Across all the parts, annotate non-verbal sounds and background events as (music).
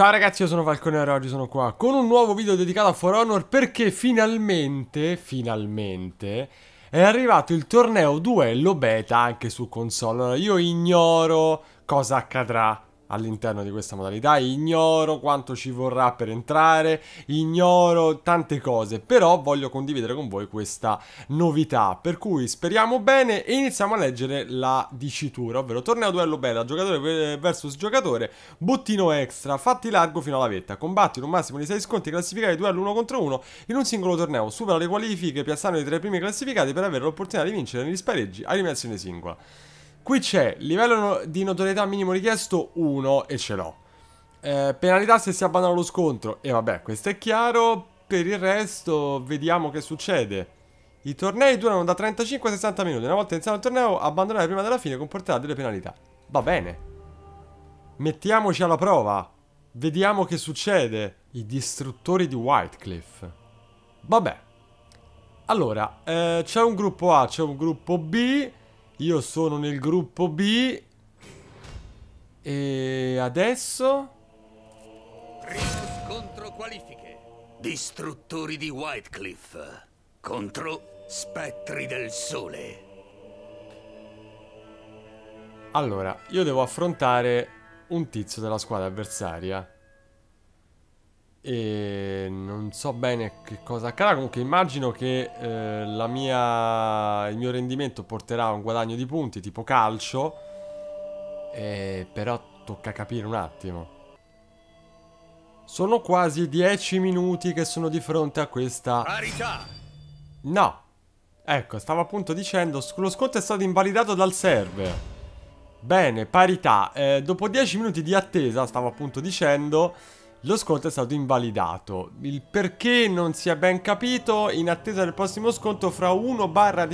Ciao ragazzi, io sono Falconero e oggi sono qua con un nuovo video dedicato a For Honor perché finalmente, finalmente, è arrivato il torneo duello beta anche su console. Allora, io ignoro cosa accadrà all'interno di questa modalità, ignoro quanto ci vorrà per entrare, ignoro tante cose, però voglio condividere con voi questa novità, per cui speriamo bene e iniziamo a leggere la dicitura, ovvero torneo duello bella, giocatore versus giocatore, bottino extra, fatti largo fino alla vetta, combatti in un massimo di 6 sconti classificati duello 1 contro 1 in un singolo torneo, supera le qualifiche piazzando i tre primi classificati per avere l'opportunità di vincere negli spareggi a singola. Qui c'è livello di notorietà minimo richiesto 1 e ce l'ho. Eh, penalità se si abbandona lo scontro. E vabbè, questo è chiaro. Per il resto vediamo che succede. I tornei durano da 35 a 60 minuti. Una volta iniziato il torneo, abbandonare prima della fine comporterà delle penalità. Va bene. Mettiamoci alla prova. Vediamo che succede. I distruttori di Whitecliff. Vabbè. Allora, eh, c'è un gruppo A, c'è un gruppo B. Io sono nel gruppo B. E adesso... Rius contro qualifiche. Distruttori di Whitecliff. Contro spettri del sole. Allora, io devo affrontare un tizio della squadra avversaria. E non so bene che cosa accadrà. Comunque immagino che eh, mia... il mio rendimento porterà a un guadagno di punti tipo calcio. Eh, però tocca capire un attimo. Sono quasi 10 minuti che sono di fronte a questa... Parità! No! Ecco, stavo appunto dicendo, lo sconto è stato invalidato dal server. Bene, parità. Eh, dopo 10 minuti di attesa, stavo appunto dicendo lo sconto è stato invalidato. Il perché non si è ben capito, in attesa del prossimo sconto fra 1-17 barra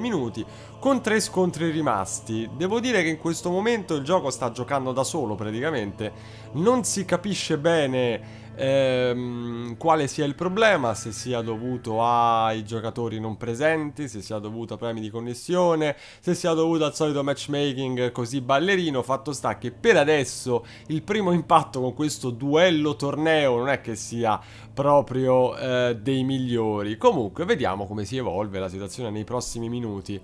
minuti, con 3 scontri rimasti. Devo dire che in questo momento il gioco sta giocando da solo praticamente, non si capisce bene ehm, quale sia il problema, se sia dovuto ai giocatori non presenti, se sia dovuto a problemi di connessione, se sia dovuto al solito matchmaking così ballerino, fatto sta che per adesso il primo impatto con questo duello torneo non è che sia proprio eh, dei migliori. Comunque vediamo come si evolve la situazione nei prossimi minuti.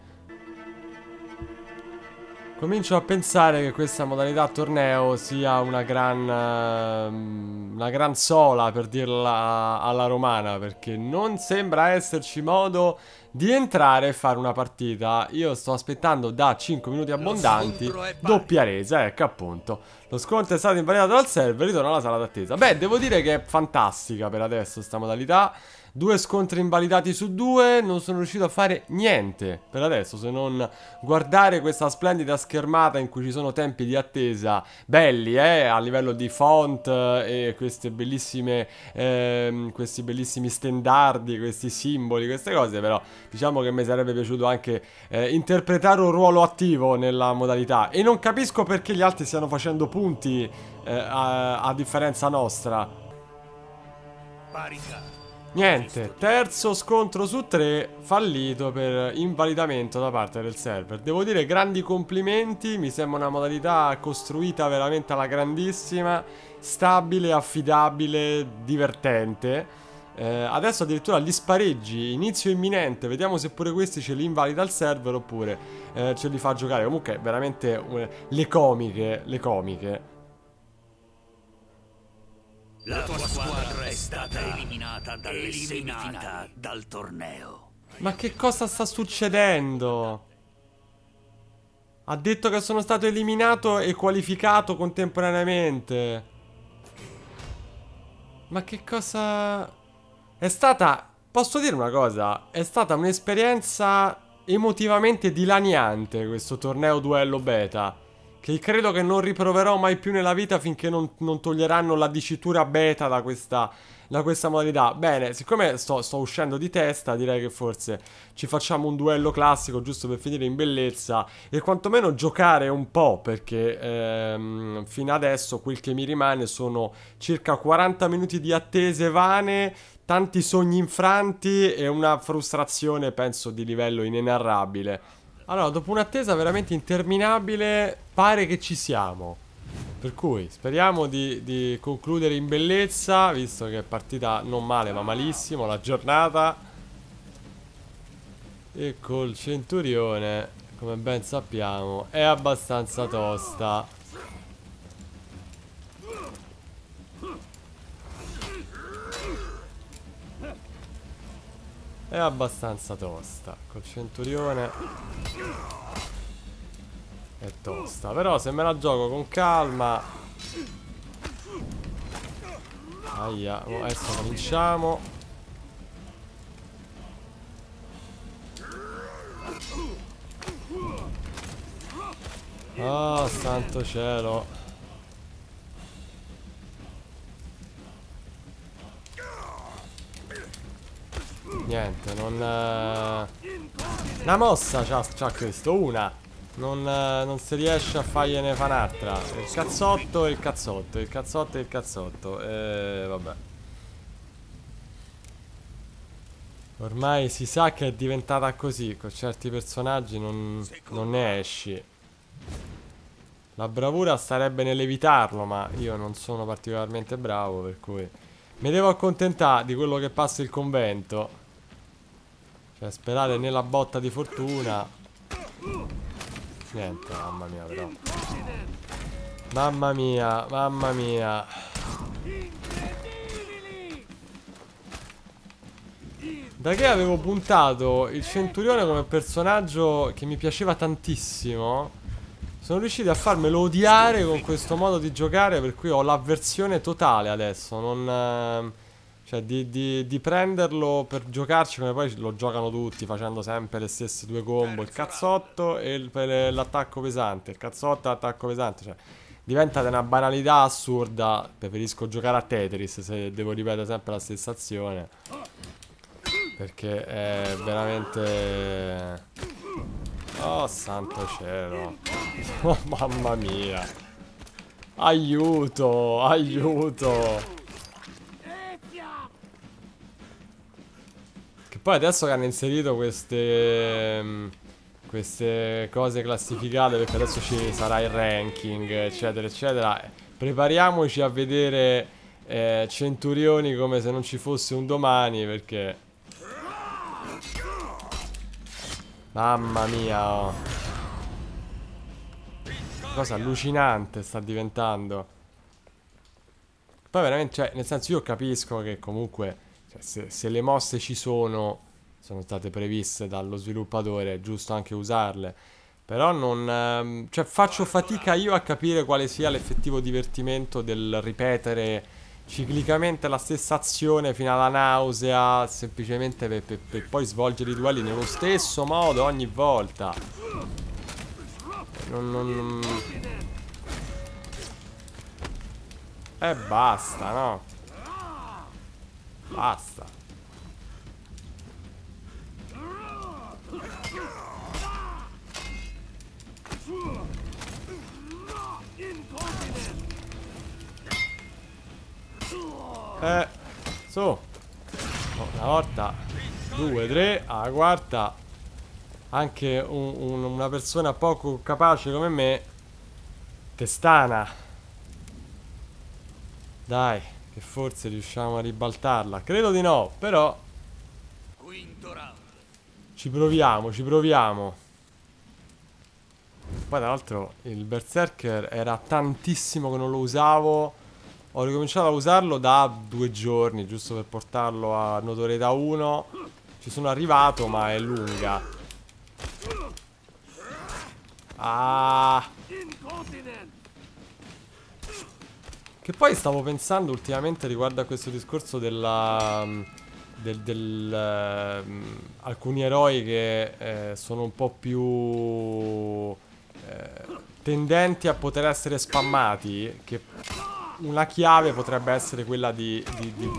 Comincio a pensare che questa modalità torneo sia una gran, ehm, una gran sola, per dirla alla romana, perché non sembra esserci modo di entrare e fare una partita. Io sto aspettando da 5 minuti abbondanti, doppia resa, ecco appunto. Lo scontro è stato invalidato dal server, ritorno alla sala d'attesa. Beh, devo dire che è fantastica per adesso questa modalità. Due scontri invalidati su due, non sono riuscito a fare niente per adesso se non guardare questa splendida schermata in cui ci sono tempi di attesa belli, eh, a livello di font eh, e queste bellissime, eh, questi bellissimi stendardi, questi simboli, queste cose, però diciamo che mi sarebbe piaciuto anche eh, interpretare un ruolo attivo nella modalità e non capisco perché gli altri stiano facendo punti eh, a, a differenza nostra. Parità. Niente, terzo scontro su tre fallito per invalidamento da parte del server. Devo dire grandi complimenti, mi sembra una modalità costruita veramente alla grandissima, stabile, affidabile, divertente. Eh, adesso addirittura gli spareggi, inizio imminente, vediamo se pure questi ce li invalida il server oppure eh, ce li fa giocare. Comunque veramente eh, le comiche, le comiche. La, tua, squadra, è stata eliminata, dalle eliminata dal torneo. Ma che cosa sta succedendo? Ha detto che sono stato eliminato e qualificato contemporaneamente. Ma che cosa... È stata... Posso dire una cosa? È stata un'esperienza emotivamente dilaniante questo torneo duello beta. Che credo che non riproverò mai più nella vita finché non, non toglieranno la dicitura beta da questa, da questa modalità. Bene, siccome sto, sto, uscendo di testa, direi che forse ci facciamo un duello classico giusto per finire in bellezza e quantomeno giocare un po', perché ehm, fino adesso quel che mi rimane sono circa 40 minuti di attese vane, tanti sogni infranti e una frustrazione, penso, di livello inenarrabile. Allora, dopo un'attesa veramente interminabile, pare che ci siamo. Per cui, speriamo di, di concludere in bellezza, visto che è partita non male ma malissimo la giornata. E col centurione, come ben sappiamo, è abbastanza tosta. è abbastanza tosta. Col centurione è tosta. Però se me la gioco con calma... Aia, adesso cominciamo. Oh, santo cielo. Niente, non... Eh, una mossa c'ha questo, una. Non, eh, non, si riesce a fargliene fa un'altra. Il cazzotto e il cazzotto, il cazzotto e il cazzotto. E eh, vabbè. Ormai si sa che è diventata così, con certi personaggi non, non ne esci. La bravura starebbe nell'evitarlo, ma io non sono particolarmente bravo, per cui... Mi devo accontentare di quello che passa il convento. Cioè, eh, sperare nella botta di fortuna. Niente, mamma mia, però. Mamma mia, mamma mia. Da che avevo puntato il centurione come personaggio che mi piaceva tantissimo, sono riuscito a farmelo odiare con questo modo di giocare, per cui ho l'avversione totale adesso. Non... Eh, cioè, di, di, di, prenderlo per giocarci come poi lo giocano tutti, facendo sempre le stesse due combo. Il certo, cazzotto e l'attacco pesante. Il cazzotto e l'attacco pesante. Cioè, diventa una banalità assurda. Preferisco giocare a Tetris se devo ripetere sempre la stessa azione. Perché è veramente... Oh, santo cielo. Oh, (laughs) mamma mia. Aiuto, aiuto. Poi adesso che hanno inserito queste mm, queste cose classificate perché adesso ci sarà il ranking eccetera eccetera prepariamoci a vedere eh, Centurioni come se non ci fosse un domani perché mamma mia oh. cosa allucinante sta diventando poi veramente cioè nel senso io capisco che comunque cioè, se, se, le mosse ci sono, sono state previste dallo sviluppatore, è giusto anche usarle. Però non... Ehm, cioè, faccio fatica io a capire quale sia l'effettivo divertimento del ripetere ciclicamente la stessa azione fino alla nausea, semplicemente per, per, per poi svolgere i duelli nello stesso modo ogni volta. Non... non... E basta, no? Basta. Eh, su. Oh, una volta. Due, tre. Alla quarta. Anche un, un, una persona poco capace come me. Testana. Dai. Che forse riusciamo a ribaltarla. Credo di no, però... Ci proviamo, ci proviamo. Poi tra l'altro il Berserker era tantissimo che non lo usavo. Ho ricominciato a usarlo da due giorni, giusto per portarlo a notorietà 1. Ci sono arrivato, ma è lunga. Ah! Che poi stavo pensando ultimamente riguardo a questo discorso della... Mm, del, del um, alcuni eroi che eh, sono un po' più eh, tendenti a poter essere spammati che una chiave potrebbe essere quella di, di, di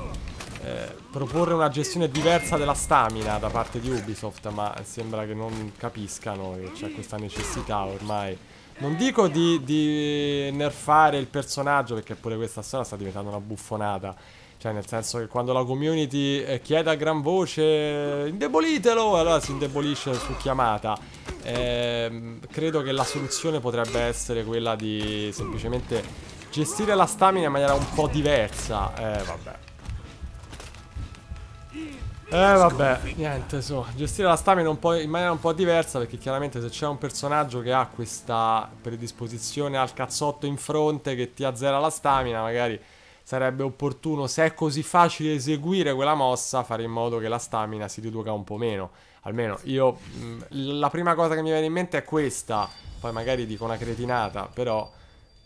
eh, proporre una gestione diversa della stamina da parte di Ubisoft ma sembra che non capiscano che c'è questa necessità ormai non dico di, di nerfare il personaggio, perché pure questa storia sta diventando una buffonata. Cioè, nel senso che quando la community eh, chiede a gran voce indebolitelo, allora si indebolisce su chiamata. Eh, credo che la soluzione potrebbe essere quella di semplicemente gestire la stamina in maniera un po' diversa. Eh, vabbè. Eh vabbè, niente, so, gestire la stamina in maniera un po' diversa perché chiaramente se c'è un personaggio che ha questa predisposizione al cazzotto in fronte che ti azzera la stamina, magari sarebbe opportuno, se è così facile eseguire quella mossa, fare in modo che la stamina si riduca un po' meno. Almeno io, mm, la prima cosa che mi viene in mente è questa, poi magari dico una cretinata, però...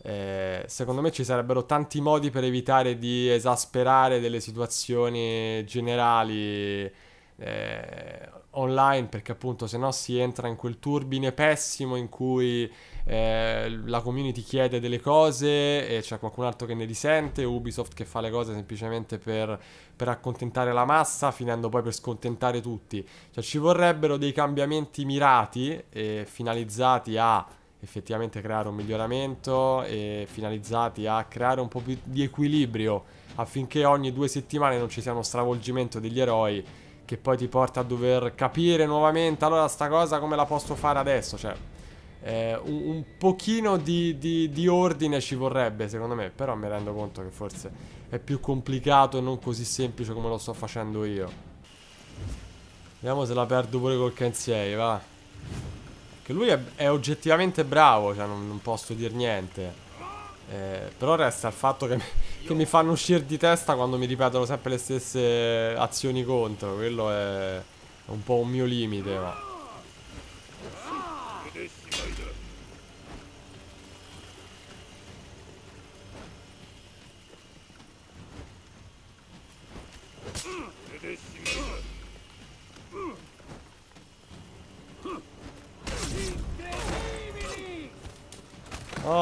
Eh, secondo me ci sarebbero tanti modi per evitare di esasperare delle situazioni generali eh, online perché appunto se no si entra in quel turbine pessimo in cui eh, la community chiede delle cose e c'è qualcun altro che ne risente, Ubisoft che fa le cose semplicemente per, per accontentare la massa finendo poi per scontentare tutti. Cioè ci vorrebbero dei cambiamenti mirati e finalizzati a effettivamente creare un miglioramento e finalizzati a creare un po' più di equilibrio affinché ogni due settimane non ci sia uno stravolgimento degli eroi che poi ti porta a dover capire nuovamente allora sta cosa come la posso fare adesso cioè eh, un, un, pochino di, di, di, ordine ci vorrebbe secondo me però mi rendo conto che forse è più complicato e non così semplice come lo sto facendo io vediamo se la perdo pure col Kensei va che lui è, è oggettivamente bravo, cioè non, non posso dire niente. Eh, però resta il fatto che (laughs) che mi, fanno uscire di testa quando mi ripetono sempre le stesse azioni contro. Quello è un po' un mio limite, ma...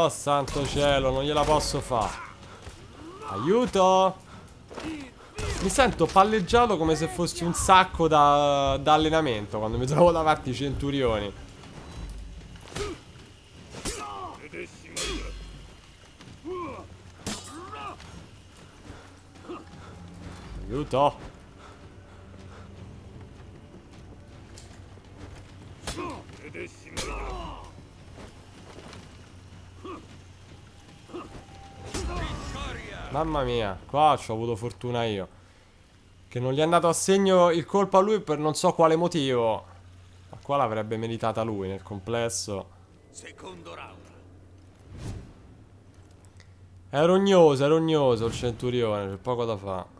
santo cielo, non gliela posso fare. Aiuto! Mi sento palleggiato come se fossi un sacco da, da allenamento quando mi trovo davanti i centurioni. Aiuto! Aiuto! Mamma mia, qua ci ho avuto fortuna io. Che non gli è andato a segno il colpo a lui per non so quale motivo. Ma qua l'avrebbe meritata lui nel complesso. Secondo round. È rognoso, è rognoso il centurione, c'è poco da fare.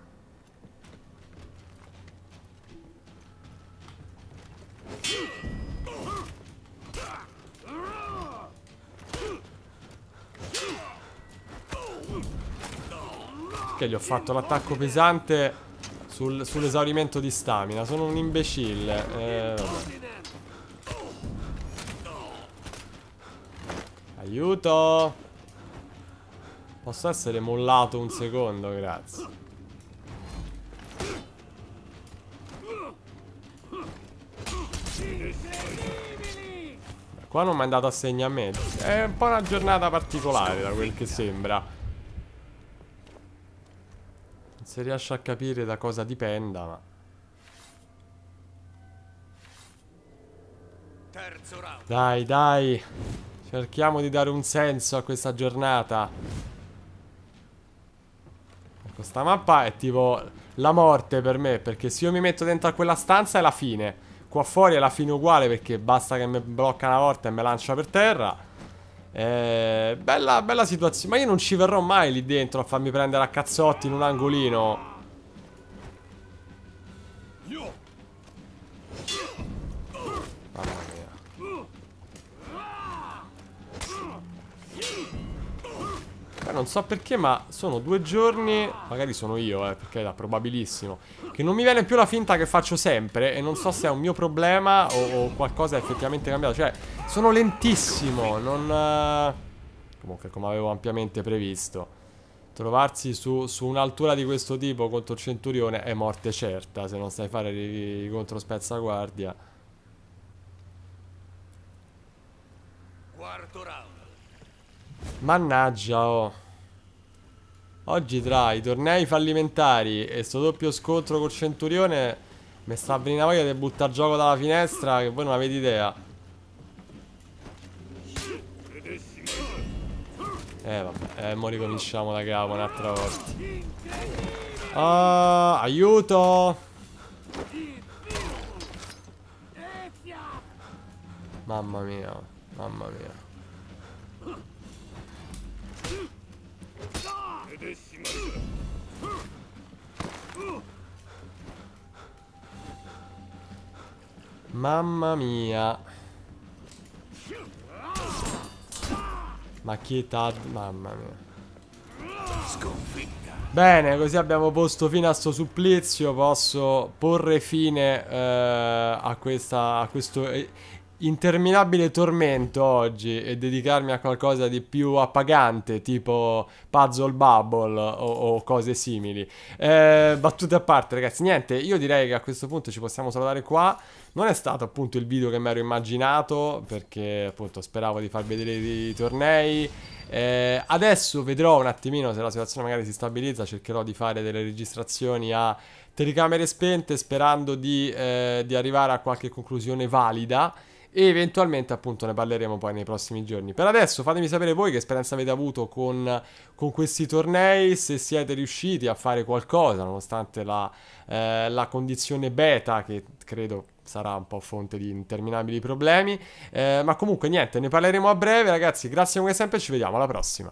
Perché gli ho fatto l'attacco pesante sul, sull'esaurimento di stamina. Sono un imbecille. Eh, Aiuto! Posso essere mollato un secondo, grazie. Qua non mi è andato a segno a me. È un po' una giornata particolare da quel che sembra. Se riesce a capire da cosa dipenda, ma... Dai, dai! Cerchiamo di dare un senso a questa giornata. Questa ecco, mappa è tipo la morte per me, perché se io mi metto dentro a quella stanza è la fine. Qua fuori è la fine uguale, perché basta che mi blocca una volta e me lancia per terra. Eh, bella, bella situazione. Ma io non ci verrò mai lì dentro a farmi prendere a cazzotti in un angolino. Poi non so perché, ma sono due giorni, magari sono io, eh, perché è probabilissimo, che non mi viene più la finta che faccio sempre e non so se è un mio problema o, o qualcosa è effettivamente cambiato. Cioè, sono lentissimo, non... Eh, comunque, come avevo ampiamente previsto. Trovarsi su, su un'altura di questo tipo contro il centurione è morte certa, se non sai fare contro spezzaguardia. Quarto round. Mannaggia, oh. Oggi tra i tornei fallimentari e sto doppio scontro col centurione mi sta venendo voglia di buttare gioco dalla finestra che voi non avete idea. Eh vabbè, eh, mo ricominciamo da capo un'altra volta. Ah, aiuto! Mamma mia, mamma mia. てしまうか Mamma mia Ma chi chietà Mamma mia Sconfitta Bene così abbiamo posto fine a sto supplizio Posso porre fine eh, a, questa, a questo interminabile tormento oggi e dedicarmi a qualcosa di più appagante tipo puzzle bubble o, o cose simili eh, battute a parte ragazzi niente io direi che a questo punto ci possiamo salutare qua non è stato appunto il video che mi ero immaginato perché appunto speravo di far vedere i tornei eh, adesso vedrò un attimino se la situazione magari si stabilizza cercherò di fare delle registrazioni a telecamere spente sperando di, eh, di arrivare a qualche conclusione valida e eventualmente appunto ne parleremo poi nei prossimi giorni. Per adesso fatemi sapere voi che esperienza avete avuto con, con questi tornei, se siete riusciti a fare qualcosa nonostante la, eh, la condizione beta che credo sarà un po' fonte di interminabili problemi, eh, ma comunque niente, ne parleremo a breve ragazzi, grazie come sempre e ci vediamo alla prossima.